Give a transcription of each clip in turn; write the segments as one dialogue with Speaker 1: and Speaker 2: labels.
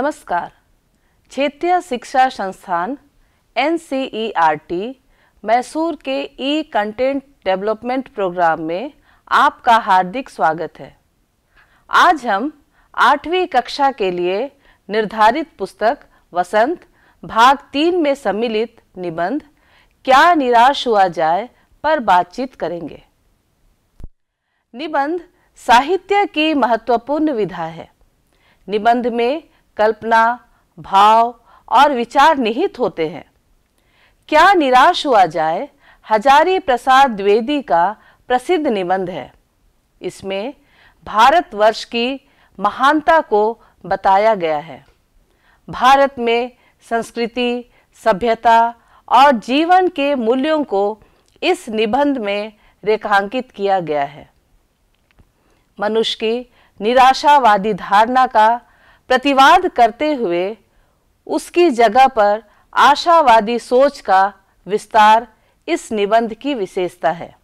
Speaker 1: नमस्कार क्षेत्रीय शिक्षा संस्थान एन मैसूर के ई कंटेंट डेवलपमेंट प्रोग्राम में आपका हार्दिक स्वागत है आज हम आठवीं कक्षा के लिए निर्धारित पुस्तक वसंत भाग तीन में सम्मिलित निबंध क्या निराश हुआ जाए पर बातचीत करेंगे निबंध साहित्य की महत्वपूर्ण विधा है निबंध में कल्पना भाव और विचार निहित होते हैं क्या निराश हुआ जाए हजारी प्रसाद द्विवेदी का प्रसिद्ध निबंध है इसमें भारतवर्ष की महानता को बताया गया है भारत में संस्कृति सभ्यता और जीवन के मूल्यों को इस निबंध में रेखांकित किया गया है मनुष्य की निराशावादी धारणा का प्रतिवाद करते हुए उसकी जगह पर आशावादी सोच का विस्तार इस निबंध की विशेषता है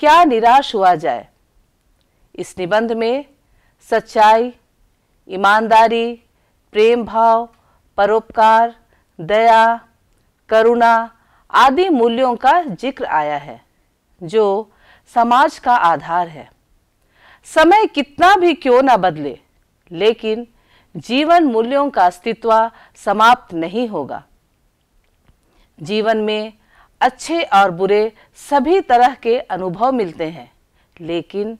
Speaker 1: क्या निराश हुआ जाए इस निबंध में सच्चाई ईमानदारी प्रेम भाव परोपकार दया करुणा आदि मूल्यों का जिक्र आया है जो समाज का आधार है समय कितना भी क्यों ना बदले लेकिन जीवन मूल्यों का अस्तित्व समाप्त नहीं होगा जीवन में अच्छे और बुरे सभी तरह के अनुभव मिलते हैं लेकिन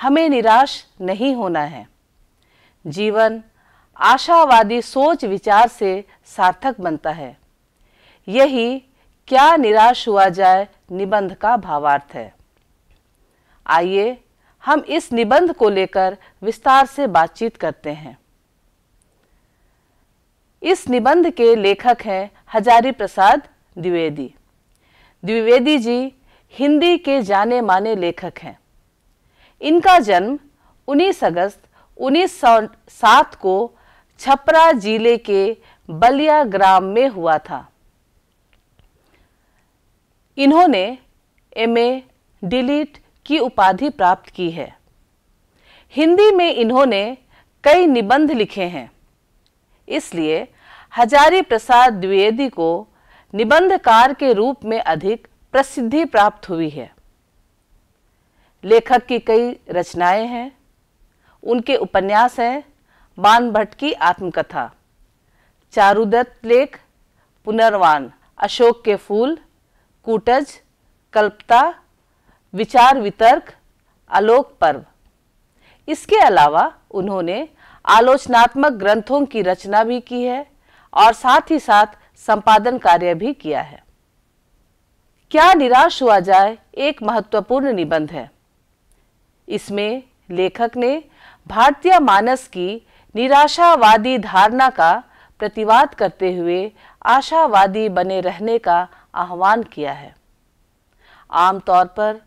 Speaker 1: हमें निराश नहीं होना है जीवन आशावादी सोच विचार से सार्थक बनता है यही क्या निराश हुआ जाए निबंध का भावार्थ है आइए हम इस निबंध को लेकर विस्तार से बातचीत करते हैं इस निबंध के लेखक हैं हजारी प्रसाद द्विवेदी द्विवेदी जी हिंदी के जाने माने लेखक हैं इनका जन्म 19 अगस्त 1907 को छपरा जिले के बलिया ग्राम में हुआ था इन्होंने एमए डिलीट की उपाधि प्राप्त की है हिंदी में इन्होंने कई निबंध लिखे हैं इसलिए हजारी प्रसाद द्विवेदी को निबंधकार के रूप में अधिक प्रसिद्धि प्राप्त हुई है लेखक की कई रचनाएं हैं उनके उपन्यास हैं बान भट्ट की आत्मकथा चारुदत्त लेख पुनर्वान अशोक के फूल कूटज कल्पता विचार वितर्क आलोक पर्व इसके अलावा उन्होंने आलोचनात्मक ग्रंथों की रचना भी की है और साथ ही साथ संपादन कार्य भी किया है क्या निराश हुआ जाए एक महत्वपूर्ण निबंध है इसमें लेखक ने भारतीय मानस की निराशावादी धारणा का प्रतिवाद करते हुए आशावादी बने रहने का आह्वान किया है आमतौर पर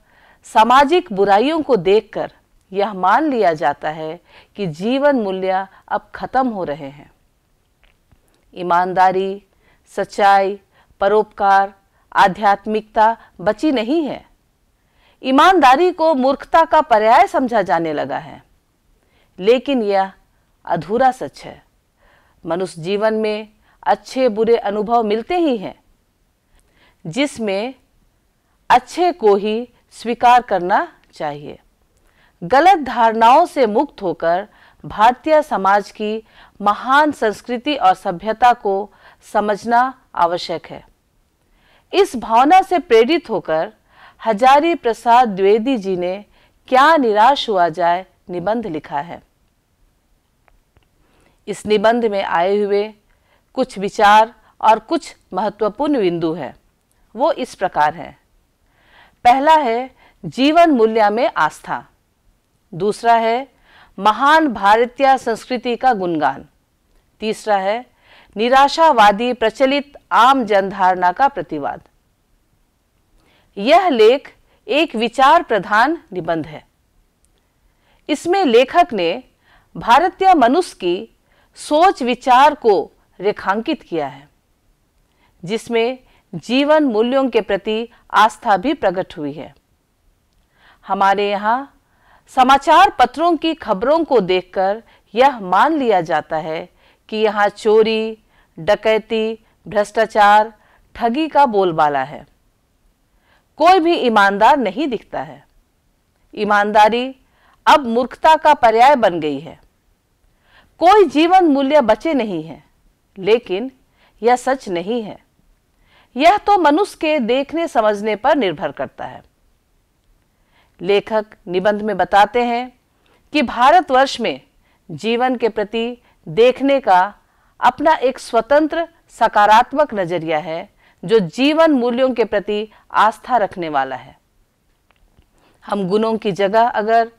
Speaker 1: सामाजिक बुराइयों को देखकर यह मान लिया जाता है कि जीवन मूल्य अब खत्म हो रहे हैं ईमानदारी सच्चाई परोपकार आध्यात्मिकता बची नहीं है ईमानदारी को मूर्खता का पर्याय समझा जाने लगा है लेकिन यह अधूरा सच है मनुष्य जीवन में अच्छे बुरे अनुभव मिलते ही हैं जिसमें अच्छे को ही स्वीकार करना चाहिए गलत धारणाओं से मुक्त होकर भारतीय समाज की महान संस्कृति और सभ्यता को समझना आवश्यक है इस भावना से प्रेरित होकर हजारी प्रसाद द्विवेदी जी ने क्या निराश हुआ जाए निबंध लिखा है इस निबंध में आए हुए कुछ विचार और कुछ महत्वपूर्ण बिंदु हैं वो इस प्रकार हैं पहला है जीवन मूल्य में आस्था दूसरा है महान भारतीय संस्कृति का गुणगान तीसरा है निराशावादी प्रचलित आम जनधारणा का प्रतिवाद यह लेख एक विचार प्रधान निबंध है इसमें लेखक ने भारतीय मनुष्य की सोच विचार को रेखांकित किया है जिसमें जीवन मूल्यों के प्रति आस्था भी प्रकट हुई है हमारे यहाँ समाचार पत्रों की खबरों को देखकर यह मान लिया जाता है कि यहाँ चोरी डकैती भ्रष्टाचार ठगी का बोलबाला है कोई भी ईमानदार नहीं दिखता है ईमानदारी अब मूर्खता का पर्याय बन गई है कोई जीवन मूल्य बचे नहीं है लेकिन यह सच नहीं है यह तो मनुष्य के देखने समझने पर निर्भर करता है लेखक निबंध में बताते हैं कि भारतवर्ष में जीवन के प्रति देखने का अपना एक स्वतंत्र सकारात्मक नजरिया है जो जीवन मूल्यों के प्रति आस्था रखने वाला है हम गुणों की जगह अगर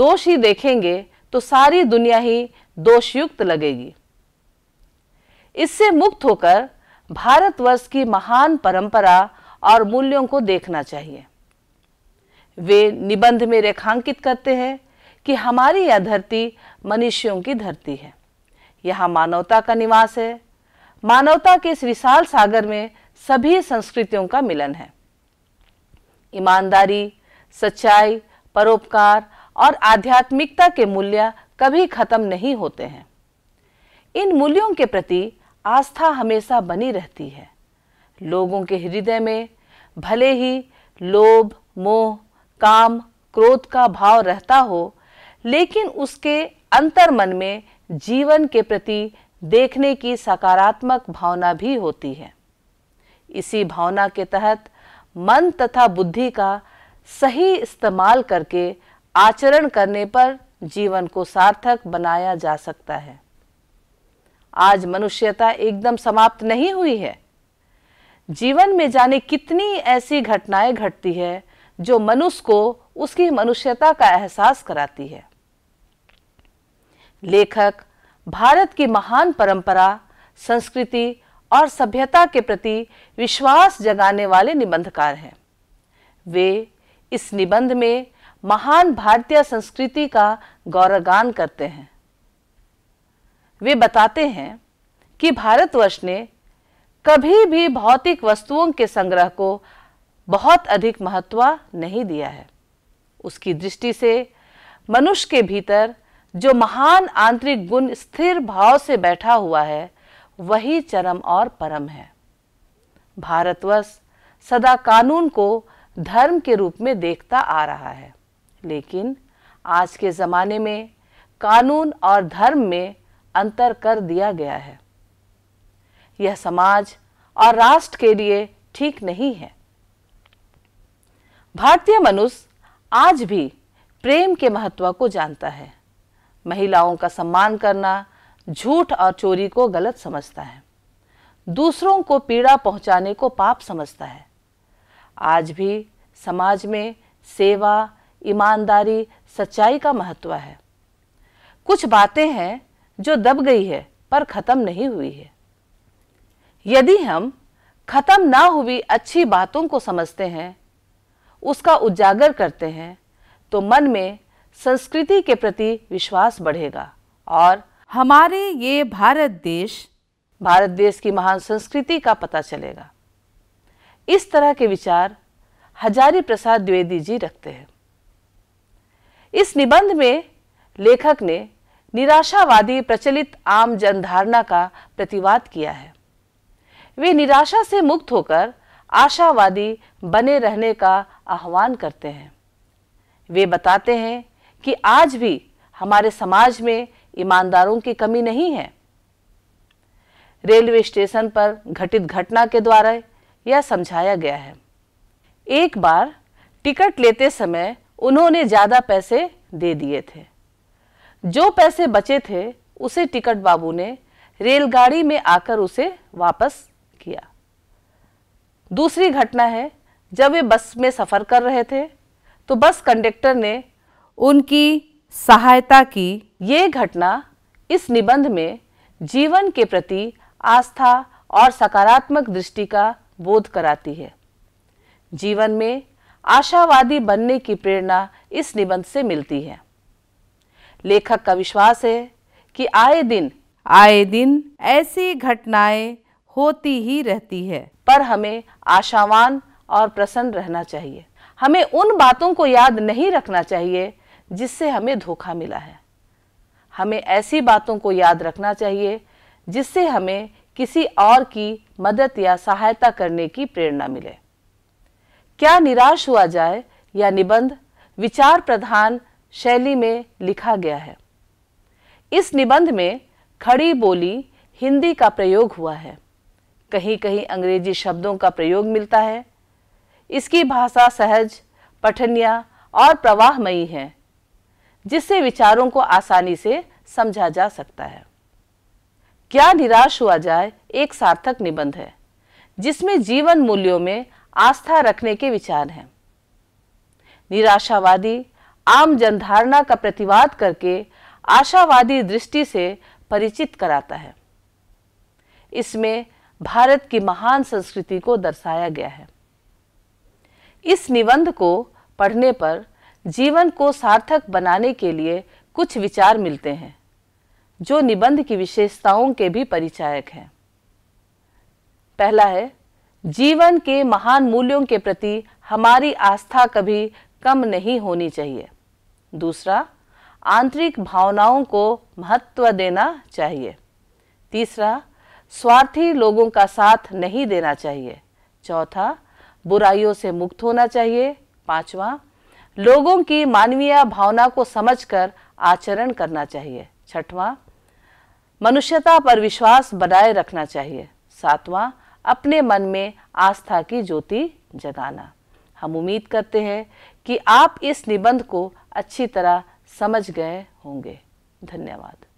Speaker 1: दोष ही देखेंगे तो सारी दुनिया ही दोषयुक्त लगेगी इससे मुक्त होकर भारतवर्ष की महान परंपरा और मूल्यों को देखना चाहिए वे निबंध में रेखांकित करते हैं कि हमारी यह धरती मनुष्यों की धरती है यहाँ मानवता का निवास है मानवता के इस विशाल सागर में सभी संस्कृतियों का मिलन है ईमानदारी सच्चाई परोपकार और आध्यात्मिकता के मूल्य कभी खत्म नहीं होते हैं इन मूल्यों के प्रति आस्था हमेशा बनी रहती है लोगों के हृदय में भले ही लोभ मोह काम क्रोध का भाव रहता हो लेकिन उसके अंतर मन में जीवन के प्रति देखने की सकारात्मक भावना भी होती है इसी भावना के तहत मन तथा बुद्धि का सही इस्तेमाल करके आचरण करने पर जीवन को सार्थक बनाया जा सकता है आज मनुष्यता एकदम समाप्त नहीं हुई है जीवन में जाने कितनी ऐसी घटनाएं घटती है जो मनुष्य को उसकी मनुष्यता का एहसास कराती है लेखक भारत की महान परंपरा संस्कृति और सभ्यता के प्रति विश्वास जगाने वाले निबंधकार हैं वे इस निबंध में महान भारतीय संस्कृति का गौरवगान करते हैं वे बताते हैं कि भारतवर्ष ने कभी भी भौतिक वस्तुओं के संग्रह को बहुत अधिक महत्व नहीं दिया है उसकी दृष्टि से मनुष्य के भीतर जो महान आंतरिक गुण स्थिर भाव से बैठा हुआ है वही चरम और परम है भारतवर्ष सदा कानून को धर्म के रूप में देखता आ रहा है लेकिन आज के ज़माने में कानून और धर्म में अंतर कर दिया गया है यह समाज और राष्ट्र के लिए ठीक नहीं है भारतीय मनुष्य आज भी प्रेम के महत्व को जानता है महिलाओं का सम्मान करना झूठ और चोरी को गलत समझता है दूसरों को पीड़ा पहुंचाने को पाप समझता है आज भी समाज में सेवा ईमानदारी सच्चाई का महत्व है कुछ बातें हैं जो दब गई है पर खत्म नहीं हुई है यदि हम खत्म ना हुई अच्छी बातों को समझते हैं उसका उजागर करते हैं तो मन में संस्कृति के प्रति विश्वास बढ़ेगा और हमारे ये भारत देश भारत देश की महान संस्कृति का पता चलेगा इस तरह के विचार हजारी प्रसाद द्विवेदी जी रखते हैं इस निबंध में लेखक ने निराशावादी प्रचलित आम जनधारणा का प्रतिवाद किया है वे निराशा से मुक्त होकर आशावादी बने रहने का आह्वान करते हैं वे बताते हैं कि आज भी हमारे समाज में ईमानदारों की कमी नहीं है रेलवे स्टेशन पर घटित घटना के द्वारा यह समझाया गया है एक बार टिकट लेते समय उन्होंने ज़्यादा पैसे दे दिए थे जो पैसे बचे थे उसे टिकट बाबू ने रेलगाड़ी में आकर उसे वापस किया दूसरी घटना है जब वे बस में सफ़र कर रहे थे तो बस कंडक्टर ने उनकी सहायता की ये घटना इस निबंध में जीवन के प्रति आस्था और सकारात्मक दृष्टि का बोध कराती है जीवन में आशावादी बनने की प्रेरणा इस निबंध से मिलती है लेखक का विश्वास है कि आए दिन आए दिन ऐसी घटनाएं होती ही रहती है पर हमें आशावान और प्रसन्न रहना चाहिए हमें उन बातों को याद नहीं रखना चाहिए जिससे हमें धोखा मिला है हमें ऐसी बातों को याद रखना चाहिए जिससे हमें किसी और की मदद या सहायता करने की प्रेरणा मिले क्या निराश हुआ जाए या निबंध विचार प्रधान शैली में लिखा गया है इस निबंध में खड़ी बोली हिंदी का प्रयोग हुआ है कहीं कहीं अंग्रेजी शब्दों का प्रयोग मिलता है इसकी भाषा सहज पठनिया और प्रवाहमयी है जिससे विचारों को आसानी से समझा जा सकता है क्या निराश हुआ जाए एक सार्थक निबंध है जिसमें जीवन मूल्यों में आस्था रखने के विचार हैं निराशावादी आम जनधारणा का प्रतिवाद करके आशावादी दृष्टि से परिचित कराता है इसमें भारत की महान संस्कृति को दर्शाया गया है इस निबंध को पढ़ने पर जीवन को सार्थक बनाने के लिए कुछ विचार मिलते हैं जो निबंध की विशेषताओं के भी परिचायक हैं पहला है जीवन के महान मूल्यों के प्रति हमारी आस्था कभी कम नहीं होनी चाहिए दूसरा आंतरिक भावनाओं को महत्व देना चाहिए तीसरा स्वार्थी लोगों का साथ नहीं देना चाहिए चौथा बुराइयों से मुक्त होना चाहिए पांचवा लोगों की मानवीय भावना को समझकर आचरण करना चाहिए छठवां मनुष्यता पर विश्वास बनाए रखना चाहिए सातवां अपने मन में आस्था की ज्योति जगाना हम उम्मीद करते हैं कि आप इस निबंध को अच्छी तरह समझ गए होंगे धन्यवाद